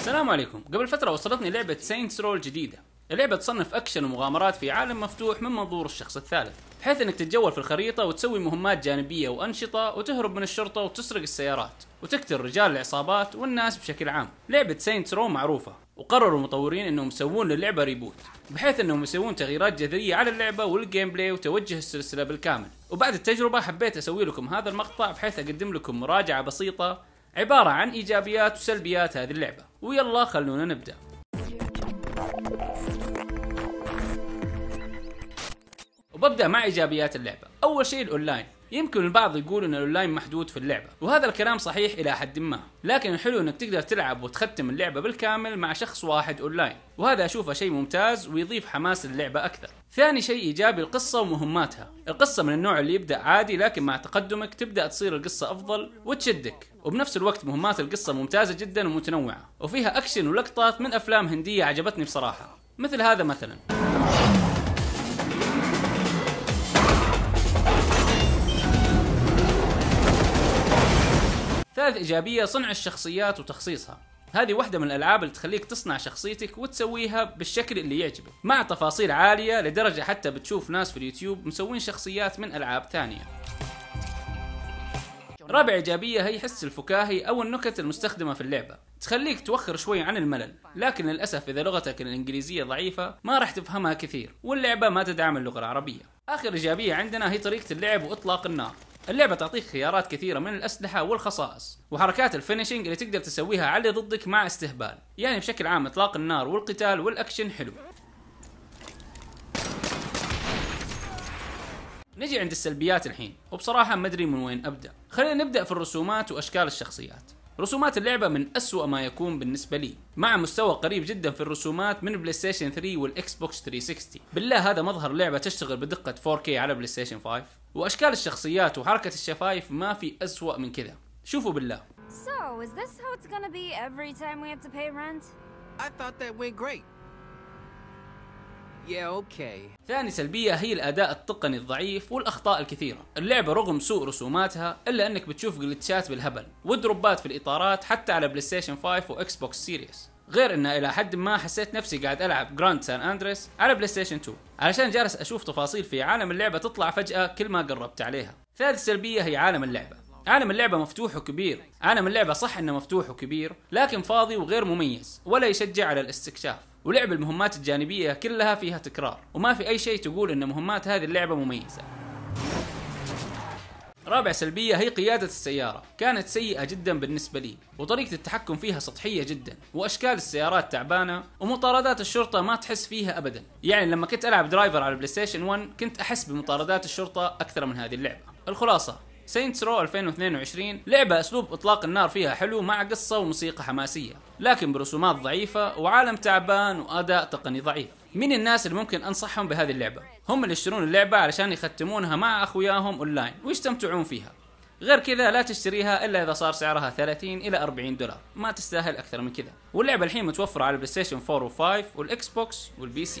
السلام عليكم قبل فترة وصلتني لعبة سينتس رول جديدة اللعبة تصنف أكشن ومغامرات في عالم مفتوح من منظور الشخص الثالث بحيث أنك تتجول في الخريطة وتسوي مهمات جانبية وأنشطة وتهرب من الشرطة وتسرق السيارات وتقتل رجال العصابات والناس بشكل عام لعبة سينتس رول معروفة وقرروا المطورين انهم يسوون للعبة ريبوت بحيث انهم يسوون تغييرات جذرية على اللعبة والجيم بلاي وتوجه السلسلة بالكامل وبعد التجربة حبيت اسوي لكم هذا المقطع بحيث اقدم لكم مراجعة بسيطة عبارة عن إيجابيات وسلبيات هذه اللعبة ويلا خلونا نبدأ وببدأ مع إيجابيات اللعبة أول شيء الأونلاين يمكن البعض يقول ان الاونلاين محدود في اللعبه وهذا الكلام صحيح الى حد ما لكن الحلو انك تقدر تلعب وتختم اللعبه بالكامل مع شخص واحد اونلاين وهذا اشوفه شيء ممتاز ويضيف حماس اللعبه اكثر ثاني شيء ايجابي القصه ومهماتها القصه من النوع اللي يبدا عادي لكن مع تقدمك تبدا تصير القصه افضل وتشدك وبنفس الوقت مهمات القصه ممتازه جدا ومتنوعه وفيها اكشن ولقطات من افلام هنديه عجبتني بصراحه مثل هذا مثلا ثالث إيجابية صنع الشخصيات وتخصيصها هذه واحدة من الألعاب اللي تخليك تصنع شخصيتك وتسويها بالشكل اللي يعجبك مع تفاصيل عالية لدرجة حتى بتشوف ناس في اليوتيوب مسوين شخصيات من ألعاب ثانية رابع إيجابية هي حس الفكاهي أو النكت المستخدمة في اللعبة تخليك توخر شوي عن الملل لكن للأسف إذا لغتك الإنجليزية ضعيفة ما راح تفهمها كثير واللعبة ما تدعم اللغة العربية آخر إيجابية عندنا هي طريقة اللعب وإطلاق النار اللعبه تعطيك خيارات كثيره من الاسلحه والخصائص وحركات الفينيشنج اللي تقدر تسويها على ضدك مع استهبال يعني بشكل عام اطلاق النار والقتال والاكشن حلو نجي عند السلبيات الحين وبصراحه مدري من وين ابدا خلينا نبدا في الرسومات واشكال الشخصيات رسومات اللعبة من أسوأ ما يكون بالنسبة لي مع مستوى قريب جدا في الرسومات من بلاي ستيشن 3 والاكس بوكس 360 بالله هذا مظهر لعبة تشتغل بدقة 4K على بلاي ستيشن 5 وأشكال الشخصيات وحركة الشفايف ما في أسوأ من كذا شوفوا بالله So, is this how it's gonna be every time we have to pay rent? I thought that went great. Yeah, okay. ثاني سلبية هي الأداء التقني الضعيف والأخطاء الكثيرة اللعبة رغم سوء رسوماتها إلا أنك بتشوف جلتشات بالهبل ودروبات في الإطارات حتى على بلاي ستيشن 5 وإكس بوكس سيريس غير أن الى حد ما حسيت نفسي قاعد العب جراند سان اندريس على بلاي ستيشن 2 علشان جالس اشوف تفاصيل في عالم اللعبه تطلع فجاه كل ما قربت عليها ثالث سلبيه هي عالم اللعبه عالم اللعبه مفتوح وكبير عالم اللعبه صح انه مفتوح وكبير لكن فاضي وغير مميز ولا يشجع على الاستكشاف ولعب المهمات الجانبيه كلها فيها تكرار وما في اي شيء تقول ان مهمات هذه اللعبه مميزه رابع سلبية هي قيادة السيارة، كانت سيئة جدا بالنسبة لي، وطريقة التحكم فيها سطحية جدا، وأشكال السيارات تعبانة، ومطاردات الشرطة ما تحس فيها أبدا، يعني لما كنت ألعب درايفر على البلايستيشن 1 كنت أحس بمطاردات الشرطة أكثر من هذه اللعبة. الخلاصة سينتس رو 2022 لعبة اسلوب اطلاق النار فيها حلو مع قصة وموسيقى حماسية لكن برسومات ضعيفة وعالم تعبان واداء تقني ضعيف من الناس اللي ممكن انصحهم بهذه اللعبة هم اللي يشترون اللعبة علشان يختمونها مع اخوياهم اونلاين ويستمتعون فيها غير كذا لا تشتريها الا اذا صار سعرها 30 الى 40 دولار ما تستاهل اكثر من كذا واللعبه الحين متوفره على البلاي ستيشن 4 و5 والاكس بوكس والبي سي